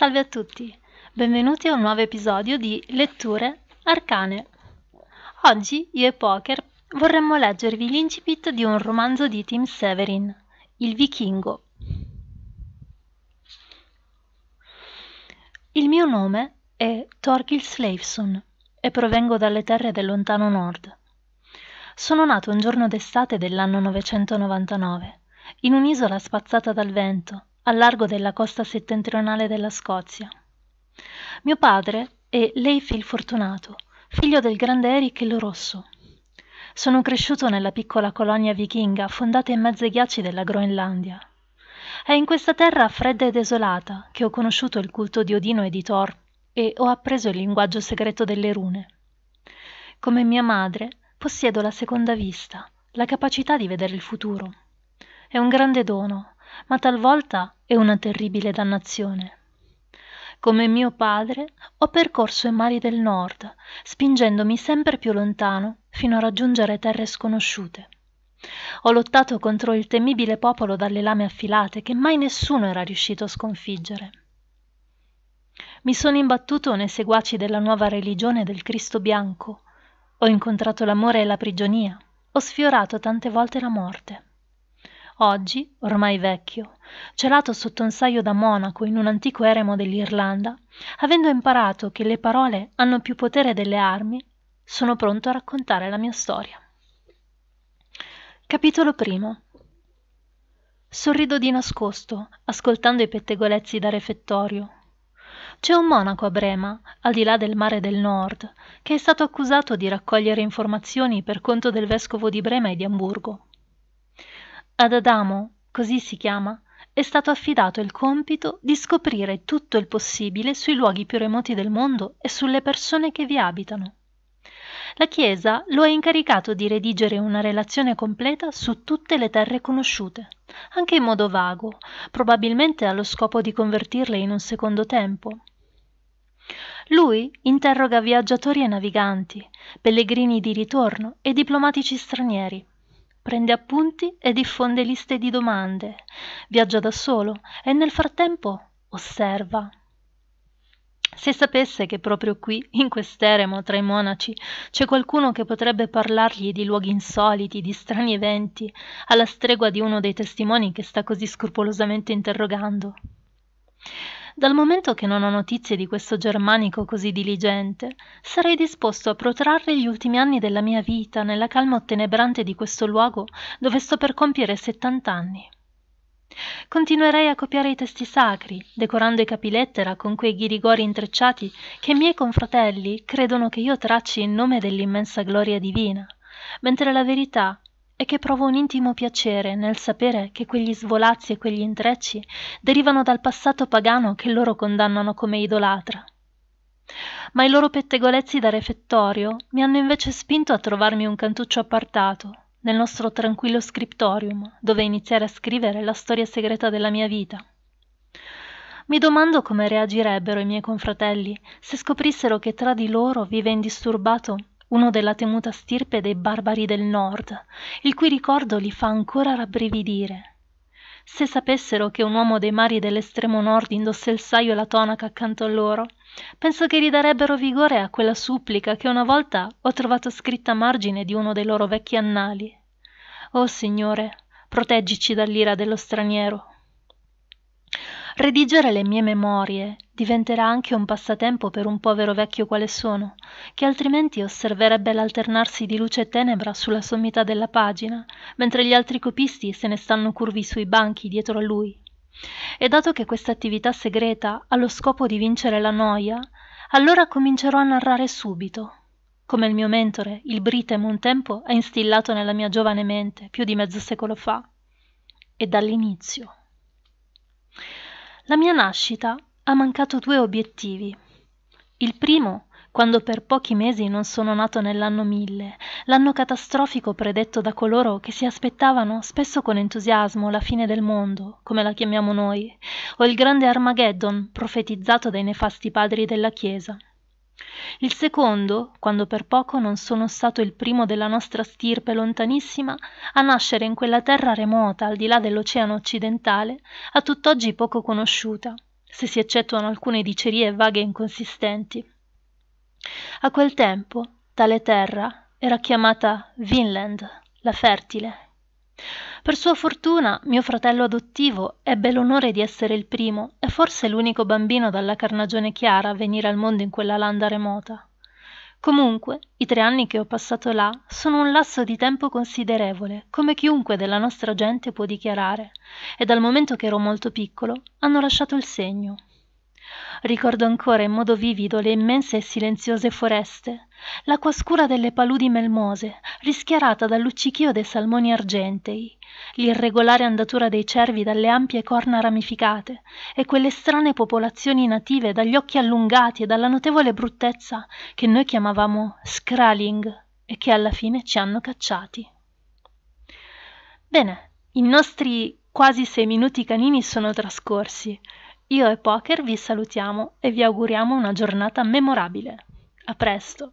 Salve a tutti, benvenuti a un nuovo episodio di Letture Arcane. Oggi io e Poker vorremmo leggervi l'incipit di un romanzo di Tim Severin, Il Vichingo. Il mio nome è Torkil Sleifson e provengo dalle terre del lontano nord. Sono nato un giorno d'estate dell'anno 999, in un'isola spazzata dal vento, al largo della costa settentrionale della Scozia. Mio padre è Leif il Fortunato, figlio del grande Eric il Rosso. Sono cresciuto nella piccola colonia vichinga fondata in mezzo ai ghiacci della Groenlandia. È in questa terra fredda e desolata che ho conosciuto il culto di Odino e di Thor e ho appreso il linguaggio segreto delle rune. Come mia madre, possiedo la seconda vista, la capacità di vedere il futuro. È un grande dono, ma talvolta è una terribile dannazione. Come mio padre, ho percorso i mari del nord, spingendomi sempre più lontano fino a raggiungere terre sconosciute. Ho lottato contro il temibile popolo dalle lame affilate che mai nessuno era riuscito a sconfiggere. Mi sono imbattuto nei seguaci della nuova religione del Cristo bianco. Ho incontrato l'amore e la prigionia. Ho sfiorato tante volte la morte. Oggi, ormai vecchio, celato sotto un saio da monaco in un antico eremo dell'Irlanda, avendo imparato che le parole hanno più potere delle armi, sono pronto a raccontare la mia storia. Capitolo primo. Sorrido di nascosto, ascoltando i pettegolezzi da refettorio. C'è un monaco a Brema, al di là del mare del nord, che è stato accusato di raccogliere informazioni per conto del vescovo di Brema e di Amburgo. Ad Adamo, così si chiama, è stato affidato il compito di scoprire tutto il possibile sui luoghi più remoti del mondo e sulle persone che vi abitano. La Chiesa lo ha incaricato di redigere una relazione completa su tutte le terre conosciute, anche in modo vago, probabilmente allo scopo di convertirle in un secondo tempo. Lui interroga viaggiatori e naviganti, pellegrini di ritorno e diplomatici stranieri prende appunti e diffonde liste di domande, viaggia da solo e nel frattempo osserva. Se sapesse che proprio qui, in quest'eremo, tra i monaci, c'è qualcuno che potrebbe parlargli di luoghi insoliti, di strani eventi, alla stregua di uno dei testimoni che sta così scrupolosamente interrogando. Dal momento che non ho notizie di questo germanico così diligente, sarei disposto a protrarre gli ultimi anni della mia vita nella calma ottenebrante di questo luogo dove sto per compiere settant'anni. Continuerei a copiare i testi sacri, decorando i capilettera con quei ghirigori intrecciati che i miei confratelli credono che io tracci in nome dell'immensa gloria divina, mentre la verità e che provo un intimo piacere nel sapere che quegli svolazzi e quegli intrecci derivano dal passato pagano che loro condannano come idolatra. Ma i loro pettegolezzi da refettorio mi hanno invece spinto a trovarmi un cantuccio appartato, nel nostro tranquillo scriptorium, dove iniziare a scrivere la storia segreta della mia vita. Mi domando come reagirebbero i miei confratelli se scoprissero che tra di loro vive indisturbato uno della temuta stirpe dei barbari del nord, il cui ricordo li fa ancora rabbrividire. Se sapessero che un uomo dei mari dell'estremo nord indossa il saio e la tonaca accanto a loro, penso che ridarebbero vigore a quella supplica che una volta ho trovato scritta a margine di uno dei loro vecchi annali. oh, Signore, proteggici dall'ira dello straniero. Redigere le mie memorie diventerà anche un passatempo per un povero vecchio quale sono, che altrimenti osserverebbe l'alternarsi di luce e tenebra sulla sommità della pagina, mentre gli altri copisti se ne stanno curvi sui banchi dietro a lui. E dato che questa attività segreta ha lo scopo di vincere la noia, allora comincerò a narrare subito, come il mio mentore, il Britem, un tempo ha instillato nella mia giovane mente più di mezzo secolo fa. E dall'inizio. La mia nascita ha mancato due obiettivi. Il primo, quando per pochi mesi non sono nato nell'anno 1000, l'anno catastrofico predetto da coloro che si aspettavano, spesso con entusiasmo, la fine del mondo, come la chiamiamo noi, o il grande Armageddon profetizzato dai nefasti padri della Chiesa. Il secondo, quando per poco non sono stato il primo della nostra stirpe lontanissima a nascere in quella terra remota al di là dell'oceano occidentale, a tutt'oggi poco conosciuta, se si eccettuano alcune dicerie vaghe e inconsistenti. A quel tempo tale terra era chiamata Vinland, la fertile. Per sua fortuna mio fratello adottivo ebbe l'onore di essere il primo e forse l'unico bambino dalla carnagione chiara a venire al mondo in quella landa remota. Comunque, i tre anni che ho passato là sono un lasso di tempo considerevole, come chiunque della nostra gente può dichiarare, e dal momento che ero molto piccolo hanno lasciato il segno. Ricordo ancora in modo vivido le immense e silenziose foreste, l'acqua scura delle paludi melmose, rischiarata dal luccichio dei salmoni argentei, l'irregolare andatura dei cervi dalle ampie corna ramificate e quelle strane popolazioni native dagli occhi allungati e dalla notevole bruttezza che noi chiamavamo scraling e che alla fine ci hanno cacciati. Bene, i nostri quasi sei minuti canini sono trascorsi. Io e Poker vi salutiamo e vi auguriamo una giornata memorabile. A presto!